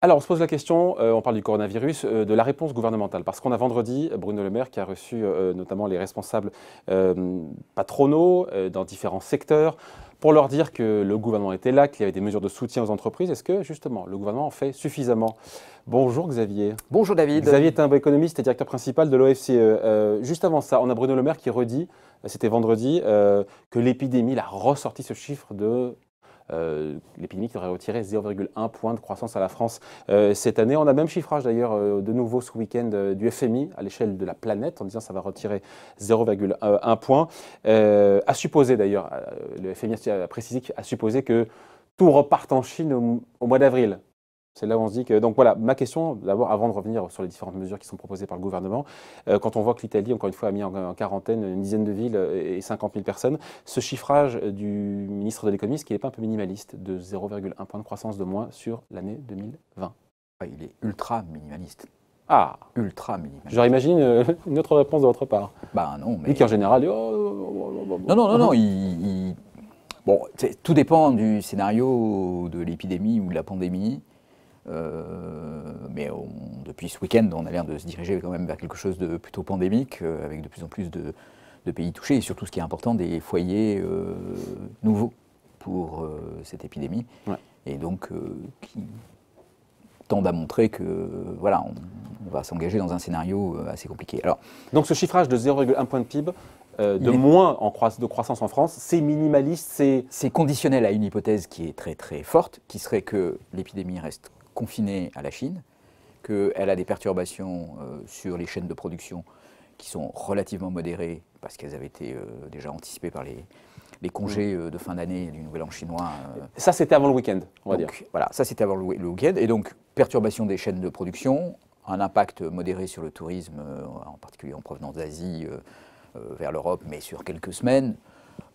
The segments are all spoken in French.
Alors, on se pose la question, euh, on parle du coronavirus, euh, de la réponse gouvernementale. Parce qu'on a vendredi Bruno Le Maire qui a reçu euh, notamment les responsables patronaux dans différents secteurs pour leur dire que le gouvernement était là, qu'il y avait des mesures de soutien aux entreprises. Est-ce que justement le gouvernement en fait suffisamment Bonjour Xavier. Bonjour David. Xavier est un économiste et directeur principal de l'OFCE. Euh, juste avant ça, on a Bruno Le Maire qui redit, euh, c'était vendredi, euh, que l'épidémie a ressorti ce chiffre de euh, l'épidémie qui aurait retiré 0,1 point de croissance à la France euh, cette année. On a même chiffrage d'ailleurs euh, de nouveau ce week-end du FMI à l'échelle de la planète en disant ça va retirer 0,1 point. à supposer d'ailleurs, le FMI a précisé, qu'à supposer que tout reparte en Chine au mois d'avril. C'est là où on se dit que. Donc voilà, ma question, d'abord, avant de revenir sur les différentes mesures qui sont proposées par le gouvernement, euh, quand on voit que l'Italie, encore une fois, a mis en, quarantaine une dizaine de villes euh, et 50 000 personnes, ce chiffrage euh, du ministre de l'économie, ce qui n'est pas un peu minimaliste, de 0,1 point de croissance de moins sur l'année 2020. il est ultra minimaliste. Ah Ultra minimaliste. J'aurais imaginé une autre réponse de votre part. Bah non, mais. Lui qui en général. dit. Oh, oh, oh, non, non, non, non, il... il... Bon, tout dépend du scénario de l'épidémie ou de la pandémie. Euh, mais depuis ce week-end, on a l'air de se diriger quand même vers quelque chose de plutôt pandémique, euh, avec de plus en plus de, pays touchés, et surtout ce qui est important, des foyers euh, nouveaux pour cette épidémie, et donc qui tendent à montrer que voilà, on, va s'engager dans un scénario assez compliqué. Alors, donc ce chiffrage de 0,1 point de PIB, de moins en de croissance en France, c'est minimaliste, C'est conditionnel à une hypothèse qui est très très forte, qui serait que l'épidémie reste confinée à la Chine, qu'elle a des perturbations euh, sur les chaînes de production qui sont relativement modérées parce qu'elles avaient été euh, déjà anticipées par les, les congés mm. euh, de fin d'année du Nouvel An chinois. ça, c'était avant le week-end, on va dire. Voilà, ça, c'était avant le, le week-end. Et donc, perturbation des chaînes de production, un impact modéré sur le tourisme, en particulier en provenance d'Asie vers l'Europe, mais sur quelques semaines.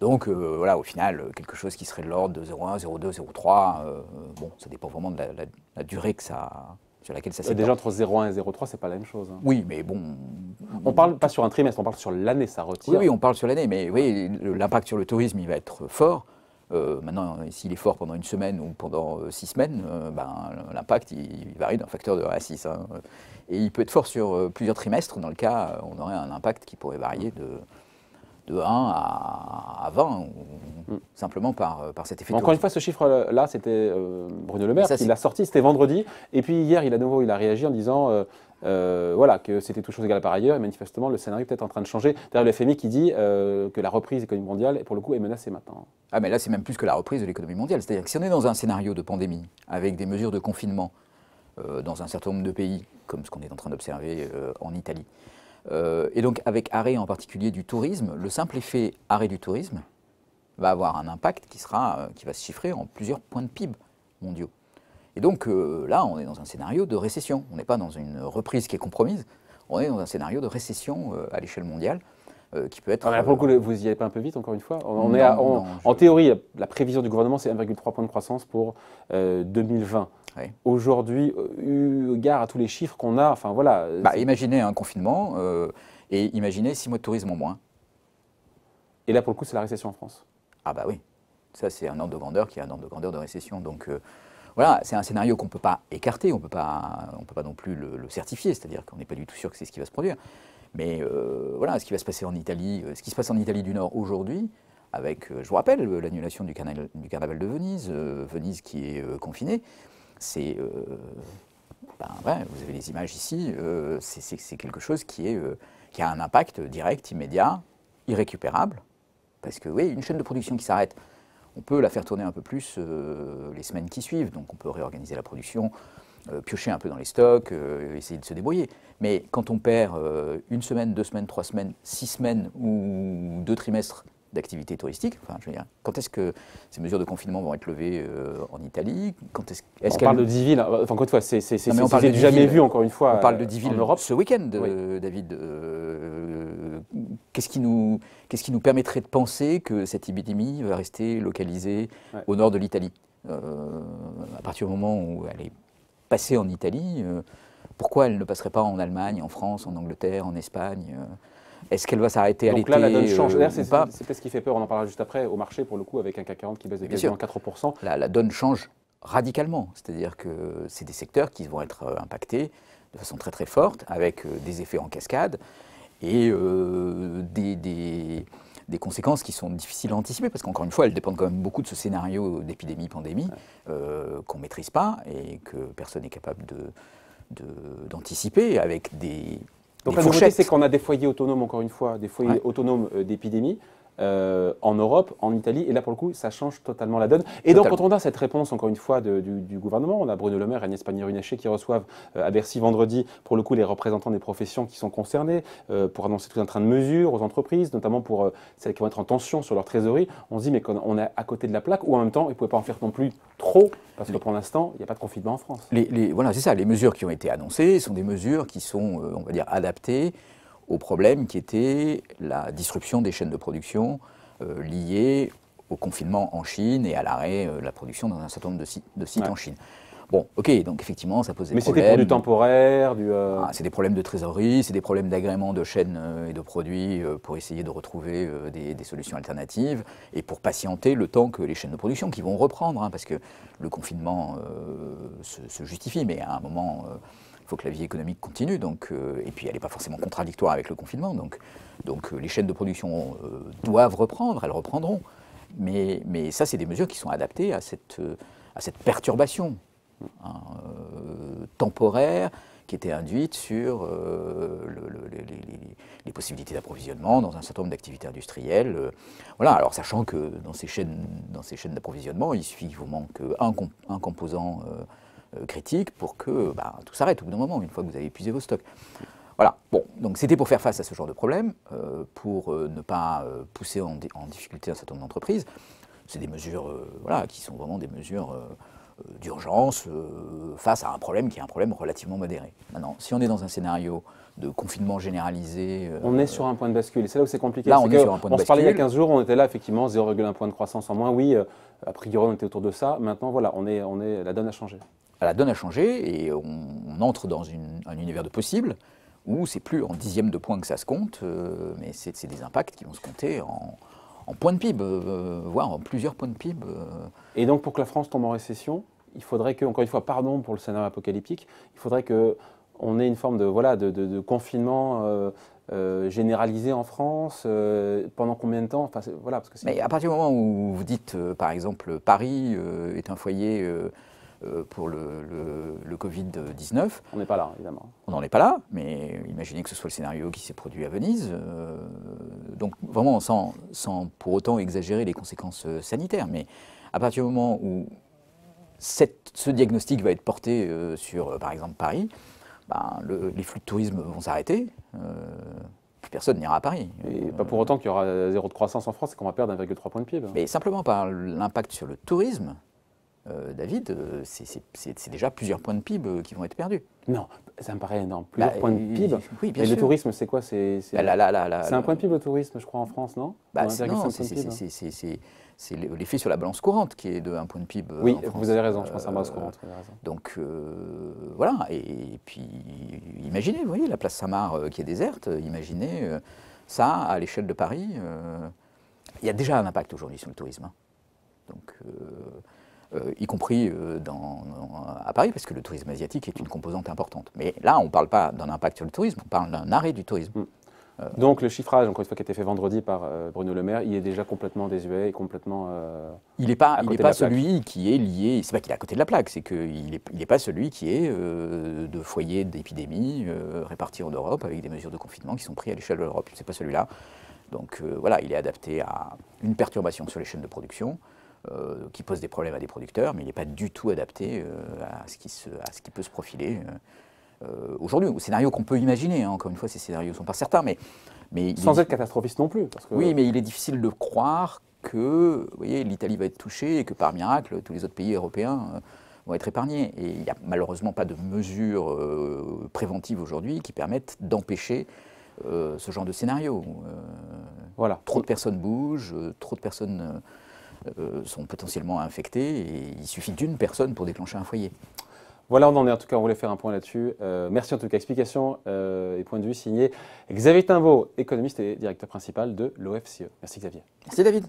Donc euh, voilà, au final, quelque chose qui serait de l'ordre de 0,1, 0,2, 0,3, bon, ça dépend vraiment de la, durée que ça, sur laquelle ça euh, Déjà entre 0,1 et 0,3, c'est pas la même chose. Hein. Oui, mais bon. On parle pas sur un trimestre, on parle sur l'année, ça retire. Oui, oui, on parle sur l'année, mais oui, l'impact sur le tourisme, il va être fort. Euh, maintenant, s'il est fort pendant une semaine ou pendant six semaines, ben, l'impact il, varie d'un facteur de 1 à 6. Hein. Et il peut être fort sur plusieurs trimestres. Dans le cas, on aurait un impact qui pourrait varier de de 1 à, 20, mm. simplement euh, par, cet effet. Encore une fois, ce chiffre-là, c'était euh, Bruno Le Maire il qui l'a sorti, c'était vendredi. Et puis hier, il a, nouveau, il a réagi en disant euh, voilà, que c'était tout chose par ailleurs, et manifestement, le scénario est peut-être en train de changer. Derrière le FMI qui dit que la reprise économique mondiale, pour le coup, est menacée maintenant. Ah, mais là, c'est même plus que la reprise de l'économie mondiale. C'est-à-dire que si on est dans un scénario de pandémie, avec des mesures de confinement, dans un certain nombre de pays, comme ce qu'on est en train d'observer en Italie, euh, et donc avec arrêt en particulier du tourisme, le simple effet arrêt du tourisme va avoir un impact qui, euh, va se chiffrer en plusieurs points de PIB mondiaux. Et donc euh, là, on est dans un scénario de récession. On n'est pas dans une reprise qui est compromise, on est dans un scénario de récession à l'échelle mondiale. Euh, qui peut être. pour le coup, vous y allez pas un peu vite, encore une fois on, est En théorie, la prévision du gouvernement, c'est 1,3 point de croissance pour 2020. Euh, Aujourd'hui, euh, eu garde à tous les chiffres qu'on a, enfin voilà. Bah, imaginez un confinement et imaginez 6 mois de tourisme en moins. Et là, pour le coup, c'est la récession en France. Ah bah oui, ça c'est un ordre de grandeur qui est un ordre de grandeur de récession. Donc voilà, c'est un scénario qu'on ne peut pas écarter, on ne peut pas non plus le certifier, c'est-à-dire qu'on n'est pas du tout sûr que c'est ce qui va se produire. Mais euh, voilà, ce qui va se passer en Italie, euh, ce qui se passe en Italie du Nord aujourd'hui, avec, euh, je vous rappelle, l'annulation du, carnaval de Venise, Venise qui est confinée, c'est... Ben, vous avez les images ici, c'est quelque chose qui, qui a un impact direct, immédiat, irrécupérable. Parce que oui, une chaîne de production qui s'arrête, on peut la faire tourner un peu plus les semaines qui suivent, donc on peut réorganiser la production, euh, piocher un peu dans les stocks, euh, essayer de se débrouiller. Mais quand on perd euh, une semaine, deux semaines, trois semaines, six semaines ou deux trimestres d'activité touristique, enfin, je veux dire, quand est-ce que ces mesures de confinement vont être levées en Italie quand est-ce, est On parle de 10 villes, enfin, encore une fois, c'est, du jamais vu, encore une fois. On parle de 10 villes en Europe. ce week-end, David. qu'est-ce, qui nous, qu'est-ce qui nous permettrait de penser que cette épidémie va rester localisée au nord de l'Italie à partir du moment où elle est passer en Italie, euh, pourquoi elle ne passerait pas en Allemagne, en France, en Angleterre, en Espagne euh, est-ce qu'elle va s'arrêter à l'été Donc là, la donne euh, change. c'est peut-être ce qui fait peur, on en parlera juste après, au marché, pour le coup, avec un CAC 40 qui baisse de quasiment 4%. la donne change radicalement. C'est-à-dire que c'est des secteurs qui vont être impactés de façon très très forte, avec des effets en cascade et des des conséquences qui sont difficiles à anticiper, parce qu'encore une fois, elles dépendent quand même beaucoup de ce scénario d'épidémie, pandémie, euh, qu'on ne maîtrise pas et que personne n'est capable d'anticiper de, d'anticiper avec des... Donc la nouveauté, c'est qu'on a des foyers autonomes, encore une fois, des foyers autonomes euh, d'épidémie. Euh, en Europe, en Italie. Et là, pour le coup, ça change totalement la donne. Et donc, quand on a cette réponse, encore une fois, du, gouvernement, on a Bruno Le Maire et Agnès Pannier-Runacher qui reçoivent euh, à Bercy vendredi, pour le coup, les représentants des professions qui sont concernées euh, pour annoncer tout un train de mesures aux entreprises, notamment pour celles qui vont être en tension sur leur trésorerie. On se dit, mais on est à côté de la plaque, ou en même temps, ils ne pouvaient pas en faire non plus trop, parce que pour l'instant, il n'y a pas de confinement en France. voilà, c'est ça. Les mesures qui ont été annoncées sont des mesures qui sont, on va dire, adaptées au problème qui était la disruption des chaînes de production euh, liées au confinement en Chine et à l'arrêt euh, de la production dans un certain nombre de, sites, en Chine. Bon, ok, donc effectivement, ça posait des problèmes. Mais c'était pour du temporaire, du. Euh, ah, c'est des problèmes de trésorerie, c'est des problèmes d'agrément de chaînes et de produits pour essayer de retrouver des, solutions alternatives et pour patienter le temps que les chaînes de production qui vont reprendre, hein, parce que le confinement se, justifie, mais à un moment il faut que la vie économique continue, donc, euh, et puis elle n'est pas forcément contradictoire avec le confinement, donc, donc euh, les chaînes de production euh, doivent reprendre, elles reprendront. Mais, mais ça, c'est des mesures qui sont adaptées à cette, à cette perturbation hein, temporaire qui était induite sur les, possibilités d'approvisionnement dans un certain nombre d'activités industrielles. voilà, alors sachant que dans ces chaînes, dans ces chaînes d'approvisionnement, il suffit qu'il vous manque un, composant. Euh, critique pour que bah, tout s'arrête au bout d'un moment, une fois que vous avez épuisé vos stocks. Voilà, bon, donc c'était pour faire face à ce genre de problème, euh, pour euh, ne pas pousser en, difficulté un certain nombre d'entreprises. C'est des mesures voilà, qui sont vraiment des mesures d'urgence face à un problème qui est un problème relativement modéré. Maintenant, si on est dans un scénario de confinement généralisé... on est sur un point de bascule, et c'est là où c'est compliqué. Là, on est sur un point de bascule. On se parlait il y a 15 jours, on était là, effectivement, 0,1 point de croissance en moins, oui, a priori on était autour de ça. Maintenant, voilà, on est, on est, la donne a changé la donne a changé et on, entre dans un univers de possible où c'est plus en dixième de points que ça se compte, euh, mais c'est des impacts qui vont se compter en, points de PIB, euh, euh, voire en plusieurs points de PIB. Et donc pour que la France tombe en récession, il faudrait que, encore une fois, pardon pour le scénario apocalyptique, il faudrait que on ait une forme de, voilà, confinement généralisé en France pendant combien de temps enfin, voilà, parce que Mais à partir du moment où vous dites, par exemple, Paris est un foyer euh, pour le, Covid-19. On n'est pas là, évidemment. On n'en est pas là, mais imaginez que ce soit le scénario qui s'est produit à Venise. Euh, donc vraiment, sans, sans, pour autant exagérer les conséquences euh, sanitaires. Mais à partir du moment où ce diagnostic va être porté sur, par exemple, Paris, ben, les flux de tourisme vont s'arrêter. personne n'ira à Paris. Et pas pour autant qu'il y aura zéro de croissance en France et qu'on va perdre 1,3 point de PIB. Mais simplement par l'impact sur le tourisme, euh, David, euh, c'est déjà plusieurs points de PIB euh, qui vont être perdus. Non, ça me paraît énorme. Bah, plusieurs points de PIB. Oui, bien Et le tourisme, c'est quoi C'est C'est bah, un point de PIB le tourisme, je crois, en France, non bah, c'est l'effet sur la balance courante qui est de 1 point de PIB. Oui, en France. vous avez raison, je pense à la balance courante. Donc voilà, et, puis imaginez, vous voyez, la place Samar qui est déserte, imaginez ça à l'échelle de Paris. il y a déjà un impact aujourd'hui sur le tourisme. Hein. Donc euh, y compris euh, à Paris, parce que le tourisme asiatique est une composante importante. Mais là, on ne parle pas d'un impact sur le tourisme, on parle d'un arrêt du tourisme. Hmm. Euh, Donc le chiffrage, encore une fois, qui a été fait vendredi par Bruno Le Maire, il est déjà complètement désuet et complètement... il n'est pas, il pas celui qui est lié, c'est pas qu'il est à côté de la plaque, c'est qu'il n'est pas celui qui est de foyers d'épidémie réparti en Europe avec des mesures de confinement qui sont prises à l'échelle de l'Europe. Ce n'est pas celui-là. Donc voilà, il est adapté à une perturbation sur les chaînes de production, euh, qui pose des problèmes à des producteurs, mais il n'est pas du tout adapté euh, à, ce qui à, ce qui peut se profiler euh, aujourd'hui, au scénario qu'on peut imaginer. Hein, encore une fois, ces scénarios ne sont pas certains, mais. mais Sans être catastrophiste non plus. Oui, mais il est difficile de croire que l'Italie va être touchée et que par miracle, tous les autres pays européens vont être épargnés. Et il n'y a malheureusement pas de mesures préventives aujourd'hui qui permettent d'empêcher ce genre de scénario. voilà. Trop de personnes bougent, trop de personnes. Euh, sont potentiellement infectés et il suffit d'une personne pour déclencher un foyer. Voilà, on en est en tout cas, on voulait faire un point là-dessus. Euh, merci en tout cas, explication euh, et point de vue signé Xavier Timbaud, économiste et directeur principal de l'OFCE. Merci Xavier. Merci David.